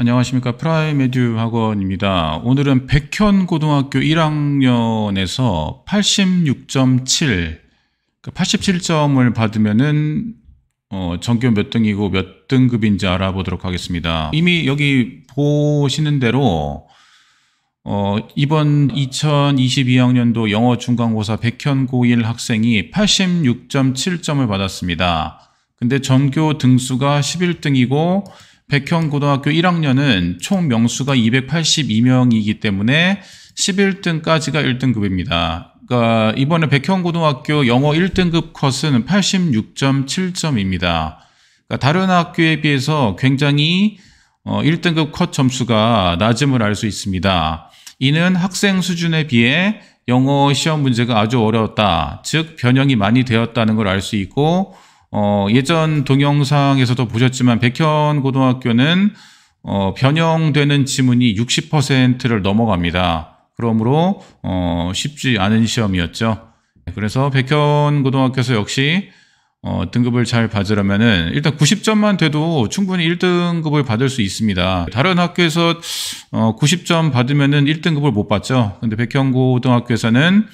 안녕하십니까 프라임에듀 학원입니다. 오늘은 백현 고등학교 1학년에서 86.7 87점을 받으면은 어, 전교 몇 등이고 몇 등급인지 알아보도록 하겠습니다. 이미 여기 보시는 대로 어, 이번 2022학년도 영어 중간고사 백현 고1 학생이 86.7점을 받았습니다. 근데 전교 등수가 11등이고 백현 고등학교 1학년은 총 명수가 282명이기 때문에 11등까지가 1등급입니다. 그러니까 이번에 백현 고등학교 영어 1등급 컷은 86.7점입니다. 그러니까 다른 학교에 비해서 굉장히 1등급 어, 컷 점수가 낮음을 알 수 있습니다. 이는 학생 수준에 비해 영어 시험 문제가 아주 어려웠다. 즉, 변형이 많이 되었다는 걸 알 수 있고, 어, 예전 동영상에서도 보셨지만 백현 고등학교는 어, 변형되는 지문이 60%를 넘어갑니다. 그러므로 어, 쉽지 않은 시험이었죠. 네, 그래서 백현 고등학교에서 역시 어, 등급을 잘 받으려면은 일단 90점만 돼도 충분히 1등급을 받을 수 있습니다. 다른 학교에서 어, 90점 받으면은 1등급을 못 받죠. 근데 백현 고등학교에서는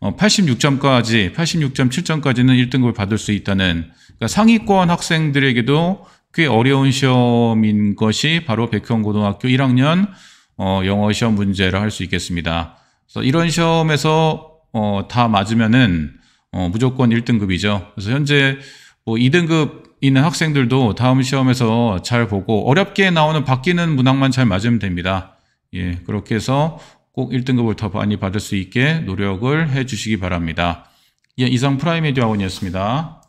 86점까지, 어, 86.7점까지는 1등급을 받을 수 있다는 그러니까 상위권 학생들에게도 꽤 어려운 시험인 것이 바로 백현 고등학교 1학년 어, 영어 시험 문제라 할 수 있겠습니다. 그래서 이런 시험에서 어, 다 맞으면은 어, 무조건 1등급이죠. 그래서 현재 뭐 2등급 있는 학생들도 다음 시험에서 잘 보고 어렵게 나오는 바뀌는 문항만 잘 맞으면 됩니다. 예, 그렇게 해서 꼭 1등급을 더 많이 받을 수 있게 노력을 해 주시기 바랍니다. 예, 이상 프라이미디어 학원이었습니다.